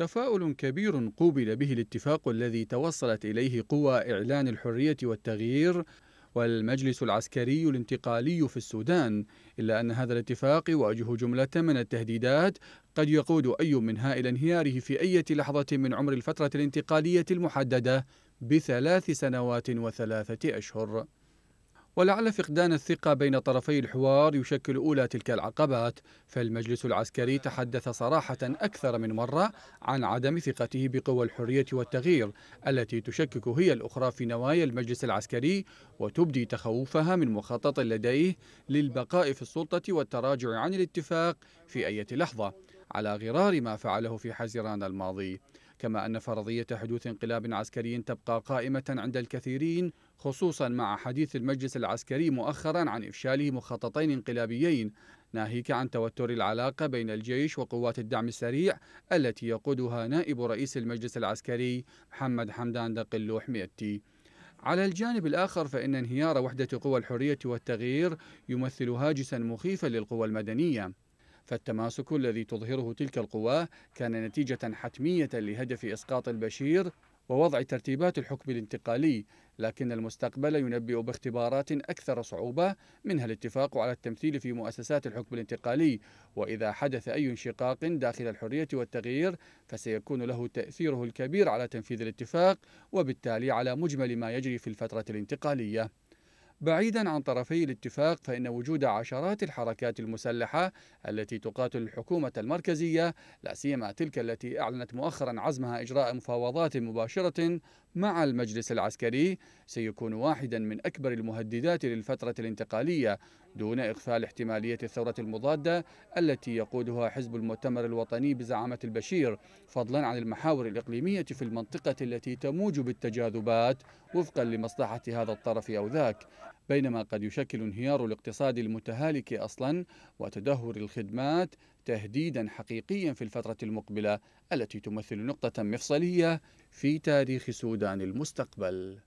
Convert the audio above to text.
تفاؤل كبير قوبل به الاتفاق الذي توصلت إليه قوى إعلان الحرية والتغيير والمجلس العسكري الانتقالي في السودان إلا أن هذا الاتفاق يواجه جملة من التهديدات قد يقود أي منها إلى انهياره في أي لحظة من عمر الفترة الانتقالية المحددة بثلاث سنوات وثلاثة أشهر ولعل فقدان الثقة بين طرفي الحوار يشكل أولى تلك العقبات فالمجلس العسكري تحدث صراحة أكثر من مرة عن عدم ثقته بقوى الحرية والتغيير التي تشكك هي الأخرى في نوايا المجلس العسكري وتبدي تخوفها من مخطط لديه للبقاء في السلطة والتراجع عن الاتفاق في أي لحظة على غرار ما فعله في حزيران الماضي كما أن فرضية حدوث انقلاب عسكري تبقى قائمة عند الكثيرين خصوصا مع حديث المجلس العسكري مؤخرا عن إفشاله مخططين انقلابيين ناهيك عن توتر العلاقة بين الجيش وقوات الدعم السريع التي يقودها نائب رئيس المجلس العسكري محمد حمدان دقلوح مئتي على الجانب الآخر فإن انهيار وحدة قوى الحرية والتغيير يمثل هاجسا مخيفا للقوى المدنية فالتماسك الذي تظهره تلك القوى كان نتيجة حتمية لهدف إسقاط البشير ووضع ترتيبات الحكم الانتقالي لكن المستقبل ينبئ باختبارات أكثر صعوبة منها الاتفاق على التمثيل في مؤسسات الحكم الانتقالي وإذا حدث أي انشقاق داخل الحرية والتغيير فسيكون له تأثيره الكبير على تنفيذ الاتفاق وبالتالي على مجمل ما يجري في الفترة الانتقالية بعيدا عن طرفي الاتفاق فإن وجود عشرات الحركات المسلحة التي تقاتل الحكومة المركزية لا سيما تلك التي أعلنت مؤخرا عزمها إجراء مفاوضات مباشرة مع المجلس العسكري سيكون واحدا من أكبر المهددات للفترة الانتقالية دون إغفال احتمالية الثورة المضادة التي يقودها حزب المؤتمر الوطني بزعامة البشير فضلا عن المحاور الإقليمية في المنطقة التي تموج بالتجاذبات وفقا لمصلحة هذا الطرف أو ذاك بينما قد يشكل انهيار الاقتصاد المتهالك اصلا وتدهور الخدمات تهديدا حقيقيا في الفتره المقبله التي تمثل نقطه مفصليه في تاريخ سودان المستقبل